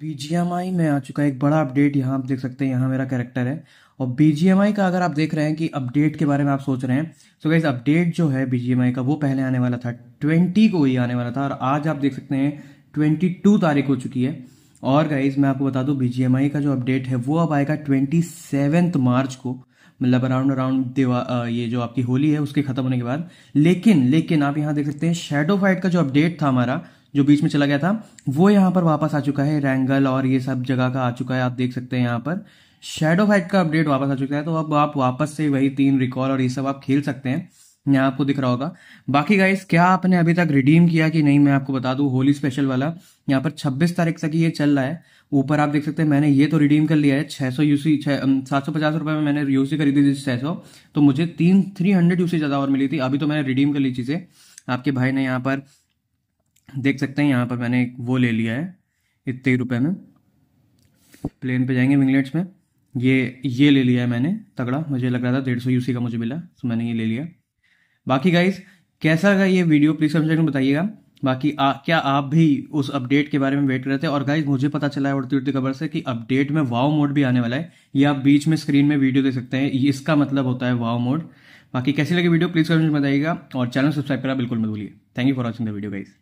B G M आई में आ चुका है एक बड़ा अपडेट यहाँ आप देख सकते हैं यहाँ मेरा कैरेक्टर है और बी जी एम आई का अगर आप देख रहे हैं कि अपडेट के बारे में आप सोच रहे हैं तो गाइज अपडेट जो है बी जी एम आई का वो पहले आने वाला था ट्वेंटी को ही आने वाला था और आज आप देख सकते हैं ट्वेंटी टू तारीख हो चुकी है और गाइज मैं आपको बता दूँ बी जी एम आई का जो अपडेट है वो अब आएगा ट्वेंटी सेवेंथ मार्च को मतलब अराउंड अराउंड ये जो आपकी होली है उसके खत्म होने के बाद लेकिन लेकिन आप यहाँ देख सकते हैं शेडो फाइट का जो अपडेट था हमारा जो बीच में चला गया था वो यहाँ पर वापस आ चुका है रैंगल और ये सब जगह का आ चुका है आप देख सकते हैं यहाँ पर शेडो फाइट का अपडेट वापस आ चुका है तो अब आप वापस से वही तीन रिकॉल और ये सब आप खेल सकते हैं यहाँ आपको दिख रहा होगा बाकी गाइस क्या आपने अभी तक रिडीम किया कि नहीं मैं आपको बता दू होली स्पेशल वाला यहाँ पर 26 तारीख तक ये चल रहा है ऊपर आप देख सकते हैं मैंने ये तो रिडीम कर लिया है 600 यूसी सात सौ पचास रुपये में मैंने यूसी खरीदी थी छह सौ तो मुझे तीन थ्री हंड्रेड यूसी ज़्यादा और मिली थी अभी तो मैंने रिडीम कर ली चीज़ें आपके भाई ने यहाँ पर देख सकते हैं यहाँ पर मैंने वो ले लिया है इतने ही रुपये में प्लेन पे जाएंगे विंगलेट्स में ये ये ले लिया है मैंने तगड़ा मुझे लग रहा था डेढ़ सौ यूसी का मुझे मिला तो मैंने ये ले लिया बाकी गाइज कैसा लगा ये वीडियो प्लीज़ कमेंट में बताइएगा बाकी आ, क्या आप भी उस अपडेट के बारे में वेट कर रहे थे और गाइज मुझे पता चला है उड़ती उड़ती खबर से कि अपडेट में वाव मोड भी आने वाला है ये आप बीच में स्क्रीन में वीडियो देख सकते हैं इसका मतलब होता है वाव मोड बाकी कैसी लगी वीडियो प्लीज़ कमेंट में बताइएगा और चैनल सब्सक्राइब करना बिल्कुल मत भूलिए thank you for watching the video guys